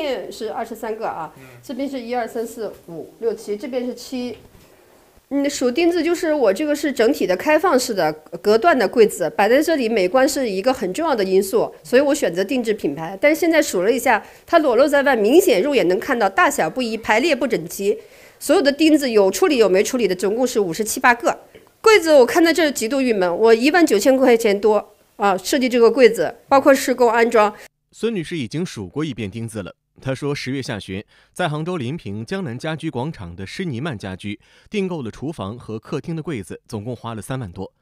片是二十三个啊，这边是一二三四五六七，这边是七。嗯，数钉子就是我这个是整体的开放式的隔断的柜子，摆在这里美观是一个很重要的因素，所以我选择定制品牌。但是现在数了一下，它裸露在外，明显肉眼能看到，大小不一，排列不整齐。所有的钉子有处理有没处理的，总共是五十七八个。柜子我看到这极度郁闷，我一万九千块钱多啊，设计这个柜子，包括施工安装。孙女士已经数过一遍钉子了。他说，十月下旬在杭州临平江南家居广场的施尼曼家居订购了厨房和客厅的柜子，总共花了三万多。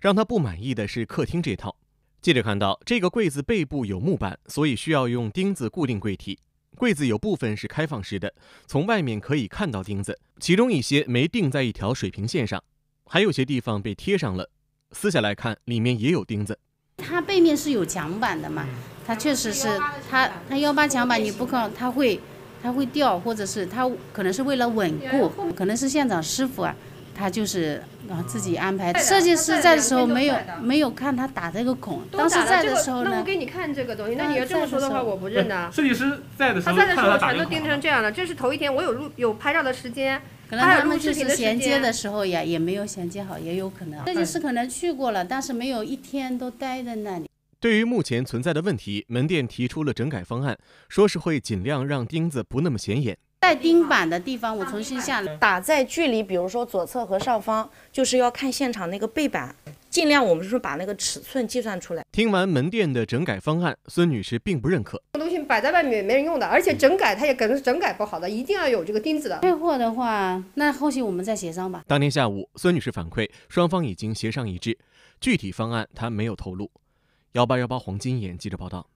让他不满意的是客厅这套。记者看到，这个柜子背部有木板，所以需要用钉子固定柜体。柜子有部分是开放式的，从外面可以看到钉子，其中一些没钉在一条水平线上，还有些地方被贴上了，撕下来看里面也有钉子。它背面是有墙板的嘛？他确实是，他他幺八墙板你不靠，他会他会掉，或者是他可能是为了稳固，可能是现场师傅啊，他就是啊自己安排。设计师在的时候没有没有看他打这个孔，当时在的时候呢？那我给你看这个东西，那你要这么说的话，我不认的。设计师在的时候，他在的时候全都钉成这样了。这是头一天，我有录有拍照的时间，的时间。可能他们就是衔接的时候也也没有衔接好，也有可能。设计师可能去过了，但是没有一天都待在那里。对于目前存在的问题，门店提出了整改方案，说是会尽量让钉子不那么显眼。在钉板的地方，我重新下打在距离，比如说左侧和上方，就是要看现场那个背板，尽量我们是把那个尺寸计算出来。听完门店的整改方案，孙女士并不认可，这东西摆在外面也没人用的，而且整改它也可能是整改不好的，一定要有这个钉子的。退货的话，那后续我们再协商吧。当天下午，孙女士反馈，双方已经协商一致，具体方案她没有透露。幺八幺八黄金眼记者报道。